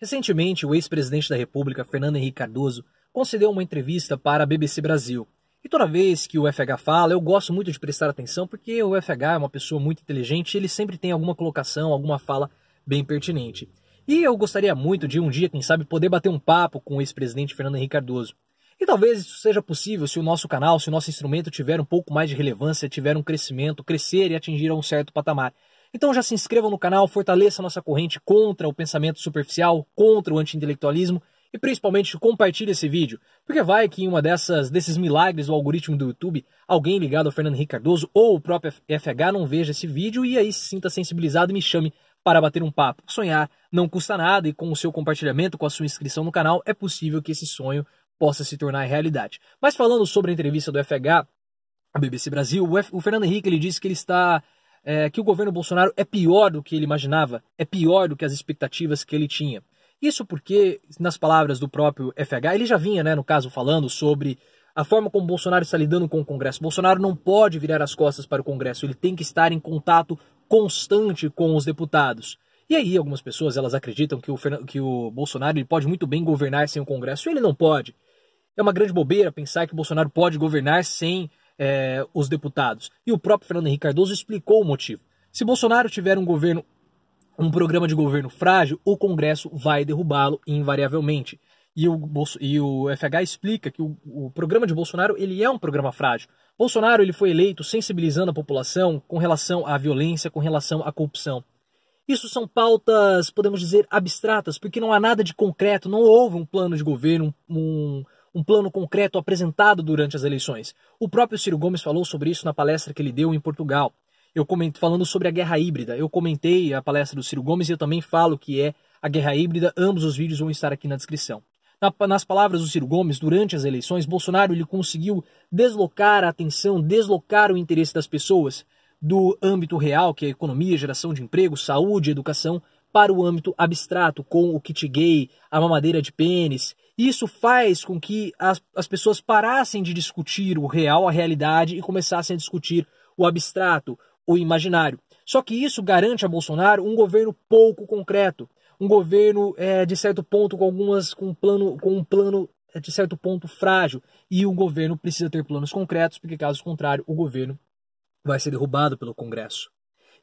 Recentemente, o ex-presidente da República, Fernando Henrique Cardoso, concedeu uma entrevista para a BBC Brasil. E toda vez que o FH fala, eu gosto muito de prestar atenção porque o FH é uma pessoa muito inteligente e ele sempre tem alguma colocação, alguma fala bem pertinente. E eu gostaria muito de um dia, quem sabe, poder bater um papo com o ex-presidente Fernando Henrique Cardoso. E talvez isso seja possível se o nosso canal, se o nosso instrumento tiver um pouco mais de relevância, tiver um crescimento, crescer e atingir a um certo patamar. Então já se inscrevam no canal, fortaleça a nossa corrente contra o pensamento superficial, contra o anti-intelectualismo e principalmente compartilhe esse vídeo, porque vai que em uma dessas desses milagres do algoritmo do YouTube, alguém ligado ao Fernando Henrique Cardoso ou o próprio FH não veja esse vídeo e aí se sinta sensibilizado e me chame para bater um papo. Sonhar não custa nada e com o seu compartilhamento, com a sua inscrição no canal, é possível que esse sonho possa se tornar realidade. Mas falando sobre a entrevista do FH a BBC Brasil, o, F... o Fernando Henrique ele disse que ele está é, que o governo Bolsonaro é pior do que ele imaginava, é pior do que as expectativas que ele tinha. Isso porque, nas palavras do próprio FH, ele já vinha, né, no caso, falando sobre a forma como Bolsonaro está lidando com o Congresso. Bolsonaro não pode virar as costas para o Congresso, ele tem que estar em contato constante com os deputados. E aí, algumas pessoas elas acreditam que o, que o Bolsonaro ele pode muito bem governar sem o Congresso, ele não pode. É uma grande bobeira pensar que o Bolsonaro pode governar sem é, os deputados. E o próprio Fernando Henrique Cardoso explicou o motivo. Se Bolsonaro tiver um governo, um programa de governo frágil, o Congresso vai derrubá-lo invariavelmente. E o, e o, FH explica que o, o, programa de Bolsonaro ele é um programa frágil. Bolsonaro ele foi eleito sensibilizando a população com relação à violência, com relação à corrupção. Isso são pautas, podemos dizer, abstratas, porque não há nada de concreto, não houve um plano de governo, um, um plano concreto apresentado durante as eleições. O próprio Ciro Gomes falou sobre isso na palestra que ele deu em Portugal. Eu comento falando sobre a guerra híbrida. Eu comentei a palestra do Ciro Gomes e eu também falo que é a guerra híbrida. Ambos os vídeos vão estar aqui na descrição. Nas palavras do Ciro Gomes, durante as eleições, Bolsonaro ele conseguiu deslocar a atenção, deslocar o interesse das pessoas do âmbito real, que é economia, geração de emprego, saúde, educação, para o âmbito abstrato, com o kit gay, a mamadeira de pênis isso faz com que as, as pessoas parassem de discutir o real, a realidade, e começassem a discutir o abstrato, o imaginário. Só que isso garante a Bolsonaro um governo pouco concreto, um governo é, de certo ponto com algumas com um plano com um plano é, de certo ponto frágil e o governo precisa ter planos concretos porque caso contrário o governo vai ser derrubado pelo Congresso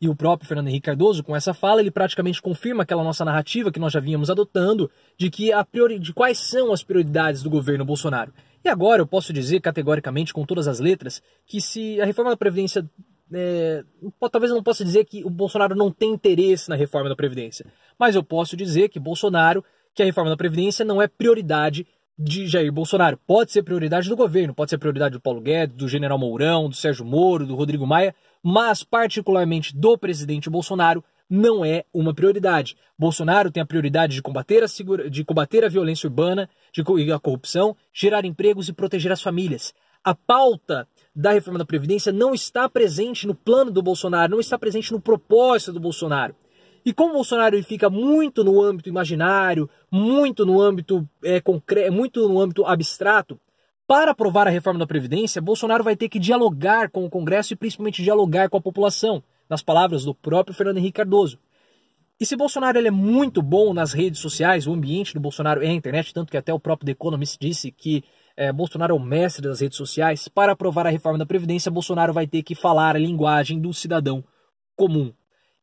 e o próprio Fernando Henrique Cardoso, com essa fala, ele praticamente confirma aquela nossa narrativa que nós já vínhamos adotando de que a priori... de quais são as prioridades do governo Bolsonaro. E agora eu posso dizer categoricamente, com todas as letras, que se a reforma da Previdência. É... talvez eu não possa dizer que o Bolsonaro não tem interesse na reforma da Previdência, mas eu posso dizer que Bolsonaro, que a reforma da Previdência não é prioridade de Jair Bolsonaro. Pode ser prioridade do governo, pode ser prioridade do Paulo Guedes, do General Mourão, do Sérgio Moro, do Rodrigo Maia, mas particularmente do presidente Bolsonaro não é uma prioridade. Bolsonaro tem a prioridade de combater a, segura, de combater a violência urbana de, e a corrupção, gerar empregos e proteger as famílias. A pauta da reforma da Previdência não está presente no plano do Bolsonaro, não está presente no propósito do Bolsonaro. E como o Bolsonaro fica muito no âmbito imaginário, muito no âmbito é, concreto, muito no âmbito abstrato, para aprovar a reforma da Previdência, Bolsonaro vai ter que dialogar com o Congresso e principalmente dialogar com a população, nas palavras do próprio Fernando Henrique Cardoso. E se Bolsonaro é muito bom nas redes sociais, o ambiente do Bolsonaro é a internet, tanto que até o próprio The Economist disse que é, Bolsonaro é o mestre das redes sociais, para aprovar a reforma da Previdência, Bolsonaro vai ter que falar a linguagem do cidadão comum,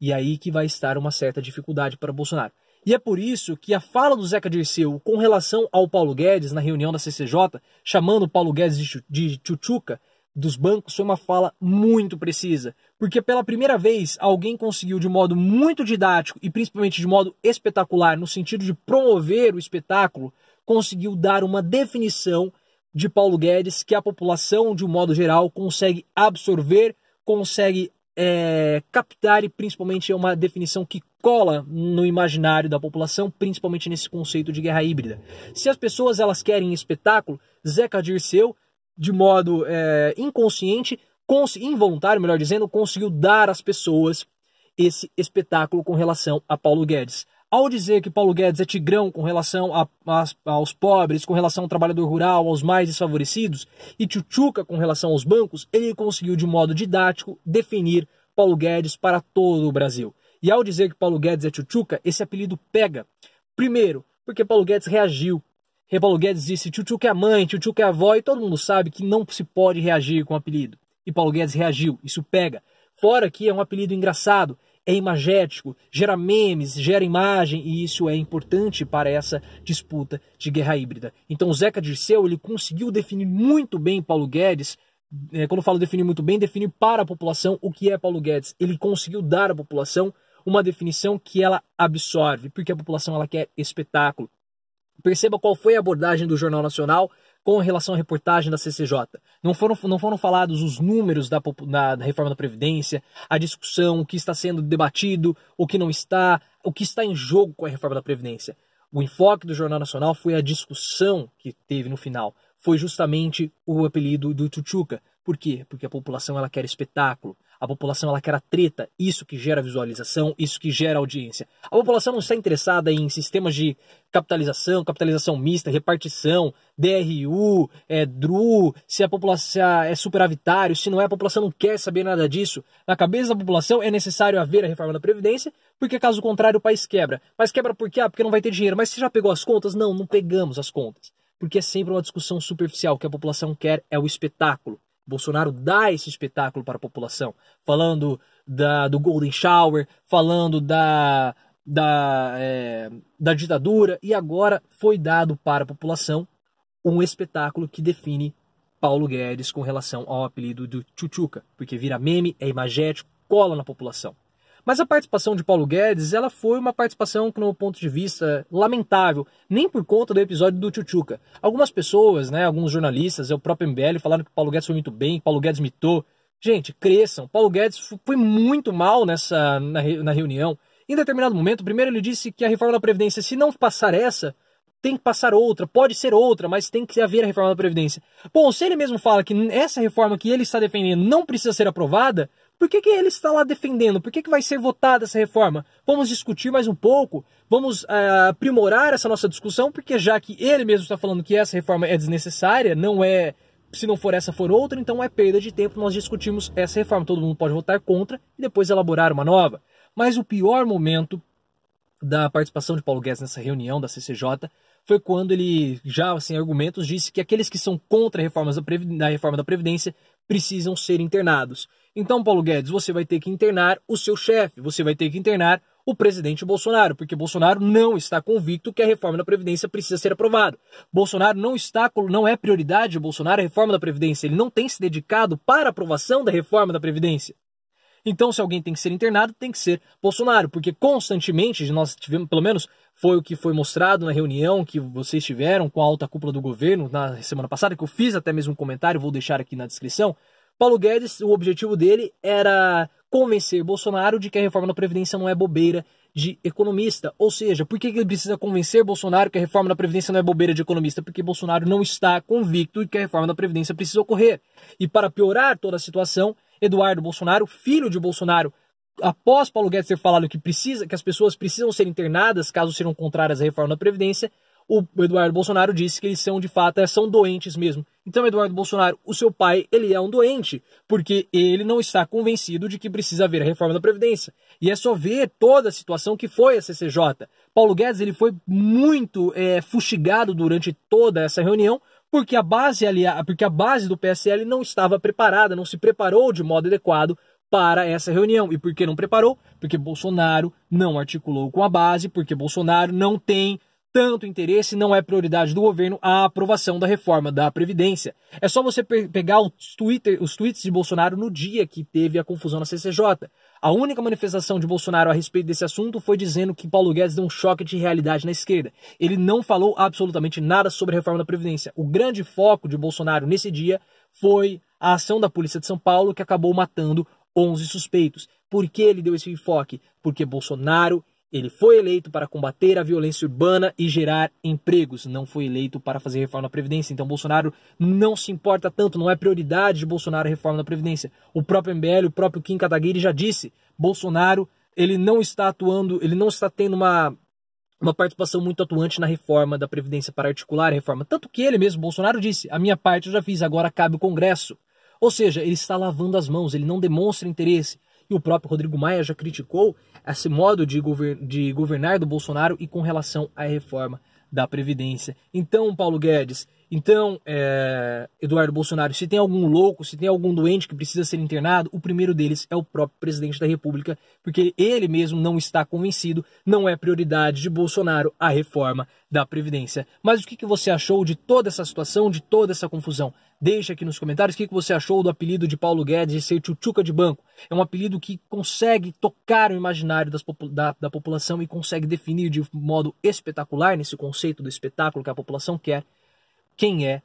e aí que vai estar uma certa dificuldade para Bolsonaro. E é por isso que a fala do Zeca Dirceu com relação ao Paulo Guedes na reunião da CCJ, chamando o Paulo Guedes de tchutchuca dos bancos, foi uma fala muito precisa. Porque pela primeira vez alguém conseguiu, de modo muito didático e principalmente de modo espetacular, no sentido de promover o espetáculo, conseguiu dar uma definição de Paulo Guedes que a população, de um modo geral, consegue absorver, consegue é, e principalmente é uma definição que cola no imaginário da população, principalmente nesse conceito de guerra híbrida. Se as pessoas elas querem espetáculo, Zeca Dirceu, de modo é, inconsciente, involuntário, melhor dizendo, conseguiu dar às pessoas esse espetáculo com relação a Paulo Guedes. Ao dizer que Paulo Guedes é tigrão com relação a, a, aos pobres, com relação ao trabalhador rural, aos mais desfavorecidos, e tchutchuca com relação aos bancos, ele conseguiu de modo didático definir Paulo Guedes para todo o Brasil. E ao dizer que Paulo Guedes é tchutchuca, esse apelido pega. Primeiro, porque Paulo Guedes reagiu. E Paulo Guedes disse tchutchuca é a mãe, tchutchuca é a avó, e todo mundo sabe que não se pode reagir com apelido. E Paulo Guedes reagiu, isso pega. Fora que é um apelido engraçado, é imagético, gera memes, gera imagem e isso é importante para essa disputa de guerra híbrida. Então o Zeca Dirceu ele conseguiu definir muito bem Paulo Guedes. É, quando eu falo definir muito bem, definir para a população o que é Paulo Guedes. Ele conseguiu dar à população uma definição que ela absorve, porque a população ela quer espetáculo. Perceba qual foi a abordagem do Jornal Nacional com relação à reportagem da CCJ. Não foram, não foram falados os números da, da, da reforma da Previdência, a discussão, o que está sendo debatido, o que não está, o que está em jogo com a reforma da Previdência. O enfoque do Jornal Nacional foi a discussão que teve no final. Foi justamente o apelido do Tchutchuca. Por quê? Porque a população ela quer espetáculo. A população ela quer a treta, isso que gera visualização, isso que gera audiência. A população não está interessada em sistemas de capitalização, capitalização mista, repartição, DRU, é, DRU, se a população é superavitário, se não é, a população não quer saber nada disso. Na cabeça da população é necessário haver a reforma da Previdência, porque caso contrário o país quebra. Mas quebra por quê? Ah, porque não vai ter dinheiro. Mas você já pegou as contas? Não, não pegamos as contas porque é sempre uma discussão superficial. O que a população quer é o espetáculo. Bolsonaro dá esse espetáculo para a população, falando da, do Golden Shower, falando da, da, é, da ditadura, e agora foi dado para a população um espetáculo que define Paulo Guedes com relação ao apelido do Chuchuca, porque vira meme, é imagético, cola na população. Mas a participação de Paulo Guedes, ela foi uma participação que, no meu ponto de vista, lamentável, nem por conta do episódio do Tchutchuca. Algumas pessoas, né, alguns jornalistas, é o próprio MBL, falaram que Paulo Guedes foi muito bem, Paulo Guedes mitou. Gente, cresçam. Paulo Guedes foi muito mal nessa na, na reunião. Em determinado momento, primeiro ele disse que a reforma da Previdência, se não passar essa, tem que passar outra, pode ser outra, mas tem que haver a reforma da Previdência. Bom, se ele mesmo fala que essa reforma que ele está defendendo não precisa ser aprovada, por que, que ele está lá defendendo? Por que, que vai ser votada essa reforma? Vamos discutir mais um pouco, vamos ah, aprimorar essa nossa discussão, porque já que ele mesmo está falando que essa reforma é desnecessária, não é. Se não for essa, for outra, então é perda de tempo nós discutimos essa reforma. Todo mundo pode votar contra e depois elaborar uma nova. Mas o pior momento da participação de Paulo Guedes nessa reunião da CCJ foi quando ele, já sem assim, argumentos, disse que aqueles que são contra reformas da reforma da Previdência precisam ser internados. Então, Paulo Guedes, você vai ter que internar o seu chefe, você vai ter que internar o presidente Bolsonaro, porque Bolsonaro não está convicto que a reforma da Previdência precisa ser aprovada. Bolsonaro não está, não é prioridade Bolsonaro a reforma da Previdência, ele não tem se dedicado para a aprovação da reforma da Previdência. Então, se alguém tem que ser internado, tem que ser Bolsonaro, porque constantemente nós tivemos, pelo menos foi o que foi mostrado na reunião que vocês tiveram com a alta cúpula do governo na semana passada, que eu fiz até mesmo um comentário, vou deixar aqui na descrição, Paulo Guedes, o objetivo dele era convencer Bolsonaro de que a reforma da Previdência não é bobeira de economista. Ou seja, por que ele precisa convencer Bolsonaro que a reforma da Previdência não é bobeira de economista? Porque Bolsonaro não está convicto de que a reforma da Previdência precisa ocorrer. E para piorar toda a situação, Eduardo Bolsonaro, filho de Bolsonaro, após Paulo Guedes ter falado que precisa, que as pessoas precisam ser internadas caso sejam contrárias à reforma da Previdência, o Eduardo Bolsonaro disse que eles são de fato é, são doentes mesmo. Então, Eduardo Bolsonaro, o seu pai, ele é um doente, porque ele não está convencido de que precisa haver a reforma da Previdência. E é só ver toda a situação que foi a CCJ. Paulo Guedes ele foi muito é, fustigado durante toda essa reunião, porque a base ali, porque a base do PSL não estava preparada, não se preparou de modo adequado para essa reunião. E por que não preparou? Porque Bolsonaro não articulou com a base, porque Bolsonaro não tem tanto interesse, não é prioridade do governo a aprovação da reforma da Previdência. É só você pe pegar o Twitter, os tweets de Bolsonaro no dia que teve a confusão na CCJ. A única manifestação de Bolsonaro a respeito desse assunto foi dizendo que Paulo Guedes deu um choque de realidade na esquerda. Ele não falou absolutamente nada sobre a reforma da Previdência. O grande foco de Bolsonaro nesse dia foi a ação da Polícia de São Paulo que acabou matando 11 suspeitos. Por que ele deu esse enfoque? Porque Bolsonaro ele foi eleito para combater a violência urbana e gerar empregos, não foi eleito para fazer reforma da Previdência. Então Bolsonaro não se importa tanto, não é prioridade de Bolsonaro a reforma da Previdência. O próprio MBL, o próprio Kim Kataguiri já disse, Bolsonaro ele não está atuando, ele não está tendo uma, uma participação muito atuante na reforma da Previdência para articular a reforma. Tanto que ele mesmo, Bolsonaro, disse, a minha parte eu já fiz, agora cabe o Congresso. Ou seja, ele está lavando as mãos, ele não demonstra interesse e o próprio Rodrigo Maia já criticou esse modo de, govern de governar do Bolsonaro e com relação à reforma da Previdência. Então, Paulo Guedes, então, é, Eduardo Bolsonaro, se tem algum louco, se tem algum doente que precisa ser internado, o primeiro deles é o próprio presidente da República, porque ele mesmo não está convencido, não é prioridade de Bolsonaro a reforma da Previdência. Mas o que, que você achou de toda essa situação, de toda essa confusão? Deixa aqui nos comentários o que, que você achou do apelido de Paulo Guedes de ser tchutchuca de banco. É um apelido que consegue tocar o imaginário das, da, da população e consegue definir de modo espetacular, nesse conceito do espetáculo que a população quer, quem é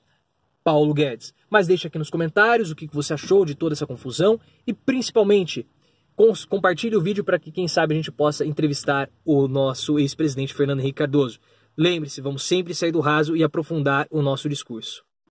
Paulo Guedes. Mas deixe aqui nos comentários o que você achou de toda essa confusão e, principalmente, compartilhe o vídeo para que, quem sabe, a gente possa entrevistar o nosso ex-presidente Fernando Henrique Cardoso. Lembre-se, vamos sempre sair do raso e aprofundar o nosso discurso.